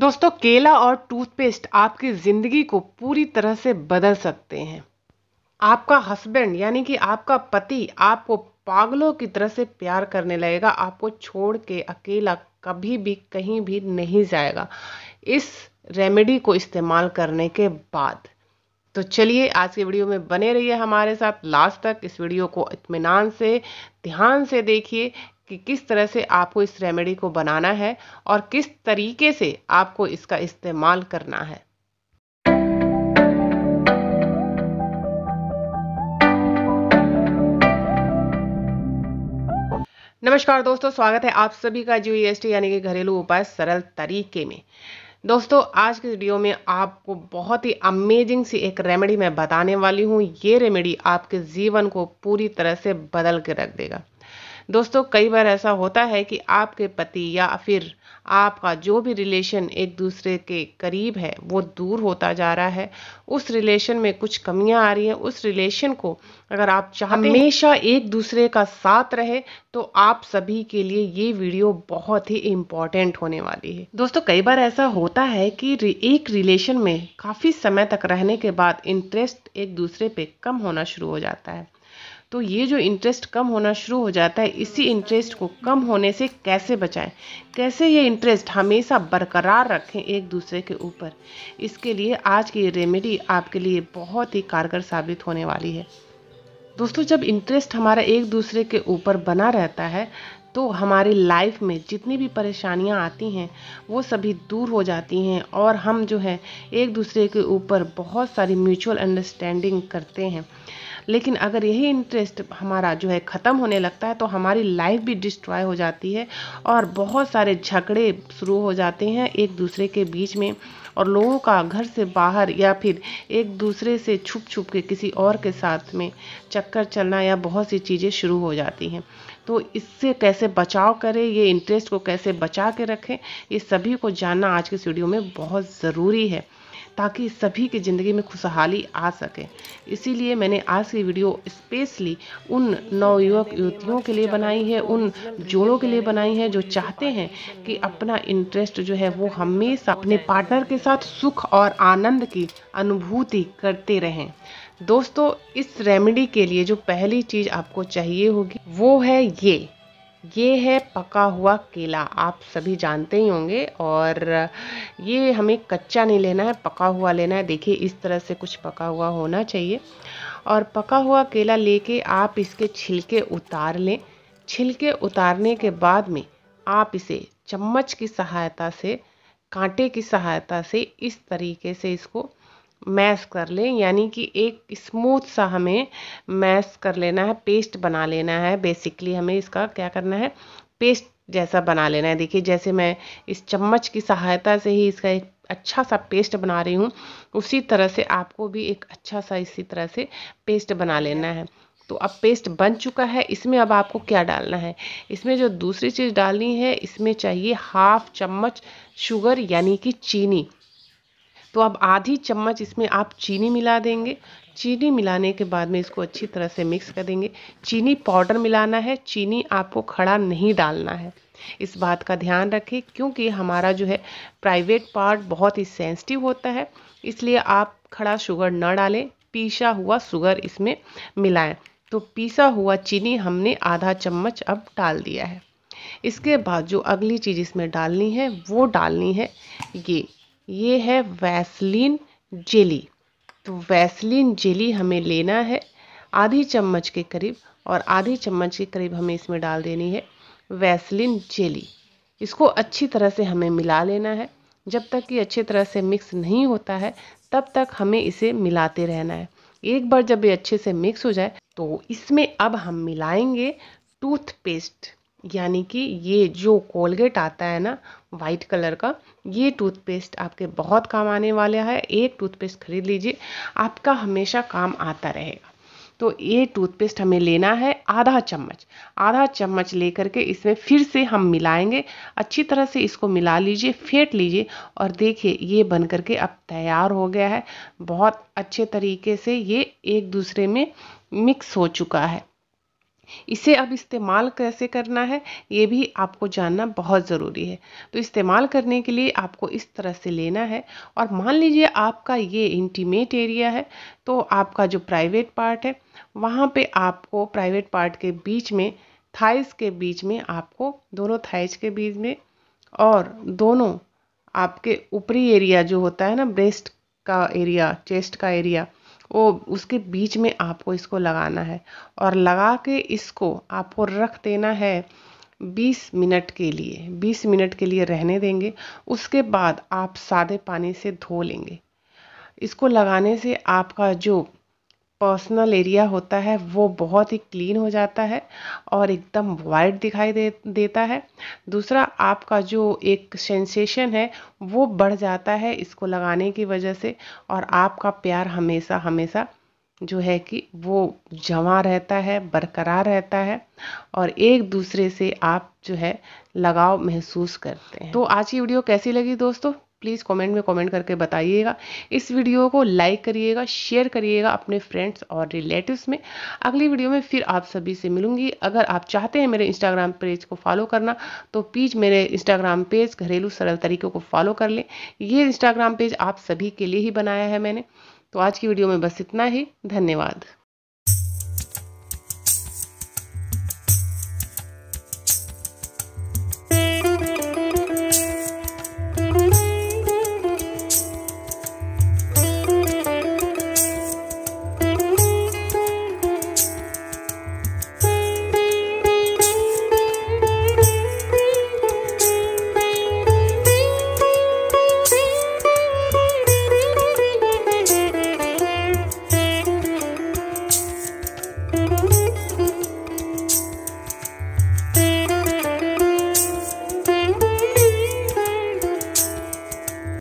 दोस्तों केला और टूथपेस्ट आपकी ज़िंदगी को पूरी तरह से बदल सकते हैं आपका हस्बैंड यानी कि आपका पति आपको पागलों की तरह से प्यार करने लगेगा आपको छोड़ के अकेला कभी भी कहीं भी नहीं जाएगा इस रेमेडी को इस्तेमाल करने के बाद तो चलिए आज के वीडियो में बने रहिए हमारे साथ लास्ट तक इस वीडियो को इतमान से ध्यान से देखिए कि किस तरह से आपको इस रेमेडी को बनाना है और किस तरीके से आपको इसका इस्तेमाल करना है नमस्कार दोस्तों स्वागत है आप सभी का जी एस यानी कि घरेलू उपाय सरल तरीके में दोस्तों आज के वीडियो में आपको बहुत ही अमेजिंग सी एक रेमेडी मैं बताने वाली हूँ ये रेमेडी आपके जीवन को पूरी तरह से बदल के रख देगा दोस्तों कई बार ऐसा होता है कि आपके पति या फिर आपका जो भी रिलेशन एक दूसरे के करीब है वो दूर होता जा रहा है उस रिलेशन में कुछ कमियां आ रही हैं उस रिलेशन को अगर आप चाहते हमेशा एक दूसरे का साथ रहे तो आप सभी के लिए ये वीडियो बहुत ही इम्पॉर्टेंट होने वाली है दोस्तों कई बार ऐसा होता है कि एक रिलेशन में काफ़ी समय तक रहने के बाद इंटरेस्ट एक दूसरे पे कम होना शुरू हो जाता है तो ये जो इंटरेस्ट कम होना शुरू हो जाता है इसी इंटरेस्ट को कम होने से कैसे बचाएं कैसे ये इंटरेस्ट हमेशा बरकरार रखें एक दूसरे के ऊपर इसके लिए आज की ये रेमेडी आपके लिए बहुत ही कारगर साबित होने वाली है दोस्तों जब इंटरेस्ट हमारा एक दूसरे के ऊपर बना रहता है तो हमारी लाइफ में जितनी भी परेशानियां आती हैं वो सभी दूर हो जाती हैं और हम जो है एक दूसरे के ऊपर बहुत सारी म्यूचुअल अंडरस्टैंडिंग करते हैं लेकिन अगर यही इंटरेस्ट हमारा जो है ख़त्म होने लगता है तो हमारी लाइफ भी डिस्ट्रॉय हो जाती है और बहुत सारे झगड़े शुरू हो जाते हैं एक दूसरे के बीच में और लोगों का घर से बाहर या फिर एक दूसरे से छुप छुप के किसी और के साथ में चक्कर चलना या बहुत सी चीज़ें शुरू हो जाती हैं तो इससे कैसे बचाव करें ये इंटरेस्ट को कैसे बचा के रखें ये सभी को जानना आज के स्टूडियो में बहुत ज़रूरी है ताकि सभी की ज़िंदगी में खुशहाली आ सके इसीलिए मैंने आज की वीडियो स्पेशली उन नवयुवक युवतियों के लिए बनाई है उन जोड़ों के लिए बनाई है जो चाहते हैं कि अपना इंटरेस्ट जो है वो हमेशा अपने पार्टनर के साथ सुख और आनंद की अनुभूति करते रहें दोस्तों इस रेमेडी के लिए जो पहली चीज़ आपको चाहिए होगी वो है ये ये है पका हुआ केला आप सभी जानते ही होंगे और ये हमें कच्चा नहीं लेना है पका हुआ लेना है देखिए इस तरह से कुछ पका हुआ होना चाहिए और पका हुआ केला लेके आप इसके छिलके उतार लें छिलके उतारने के बाद में आप इसे चम्मच की सहायता से कांटे की सहायता से इस तरीके से इसको मैश कर लें यानी कि एक स्मूथ सा हमें मैश कर लेना है पेस्ट बना लेना है बेसिकली हमें इसका क्या करना है पेस्ट जैसा बना लेना है देखिए जैसे मैं इस चम्मच की सहायता से ही इसका एक अच्छा सा पेस्ट बना रही हूँ उसी तरह से आपको भी एक अच्छा सा इसी तरह से पेस्ट बना लेना है तो अब पेस्ट बन चुका है इसमें अब आपको क्या डालना है इसमें जो दूसरी चीज़ डालनी है इसमें चाहिए हाफ चम्मच शुगर यानी कि चीनी तो अब आधी चम्मच इसमें आप चीनी मिला देंगे चीनी मिलाने के बाद में इसको अच्छी तरह से मिक्स करेंगे चीनी पाउडर मिलाना है चीनी आपको खड़ा नहीं डालना है इस बात का ध्यान रखें क्योंकि हमारा जो है प्राइवेट पार्ट बहुत ही सेंसिटिव होता है इसलिए आप खड़ा शुगर ना डालें पीसा हुआ शुगर इसमें मिलाएं तो पीसा हुआ चीनी हमने आधा चम्मच अब डाल दिया है इसके बाद जो अगली चीज़ इसमें डालनी है वो डालनी है ये ये है वैसलीन जेली तो वैसलीन जेली हमें लेना है आधी चम्मच के करीब और आधी चम्मच के करीब हमें इसमें डाल देनी है वैसलिन जेली इसको अच्छी तरह से हमें मिला लेना है जब तक ये अच्छी तरह से मिक्स नहीं होता है तब तक हमें इसे मिलाते रहना है एक बार जब ये अच्छे से मिक्स हो जाए तो इसमें अब हम मिलाएंगे टूथपेस्ट यानी कि ये जो कोलगेट आता है ना वाइट कलर का ये टूथपेस्ट आपके बहुत काम आने वाला है एक टूथपेस्ट खरीद लीजिए आपका हमेशा काम आता रहेगा तो ये टूथपेस्ट हमें लेना है आधा चम्मच आधा चम्मच लेकर के इसमें फिर से हम मिलाएंगे अच्छी तरह से इसको मिला लीजिए फेंट लीजिए और देखिए ये बन करके अब तैयार हो गया है बहुत अच्छे तरीके से ये एक दूसरे में मिक्स हो चुका है इसे अब इस्तेमाल कैसे करना है ये भी आपको जानना बहुत ज़रूरी है तो इस्तेमाल करने के लिए आपको इस तरह से लेना है और मान लीजिए आपका ये इंटीमेट एरिया है तो आपका जो प्राइवेट पार्ट है वहाँ पे आपको प्राइवेट पार्ट के बीच में थाइस के बीच में आपको दोनों थाइस के बीच में और दोनों आपके ऊपरी एरिया जो होता है ना ब्रेस्ट का एरिया चेस्ट का एरिया वो उसके बीच में आपको इसको लगाना है और लगा के इसको आपको रख देना है 20 मिनट के लिए 20 मिनट के लिए रहने देंगे उसके बाद आप सादे पानी से धो लेंगे इसको लगाने से आपका जो पर्सनल एरिया होता है वो बहुत ही क्लीन हो जाता है और एकदम वाइट दिखाई दे देता है दूसरा आपका जो एक सेंसेशन है वो बढ़ जाता है इसको लगाने की वजह से और आपका प्यार हमेशा हमेशा जो है कि वो जमा रहता है बरकरार रहता है और एक दूसरे से आप जो है लगाव महसूस करते हैं तो आज की वीडियो कैसी लगी दोस्तों प्लीज़ कमेंट में कमेंट करके बताइएगा इस वीडियो को लाइक करिएगा शेयर करिएगा अपने फ्रेंड्स और रिलेटिव्स में अगली वीडियो में फिर आप सभी से मिलूंगी अगर आप चाहते हैं मेरे इंस्टाग्राम पेज को फॉलो करना तो प्लीज़ मेरे इंस्टाग्राम पेज घरेलू सरल तरीकों को फॉलो कर लें ये इंस्टाग्राम पेज आप सभी के लिए ही बनाया है मैंने तो आज की वीडियो में बस इतना ही धन्यवाद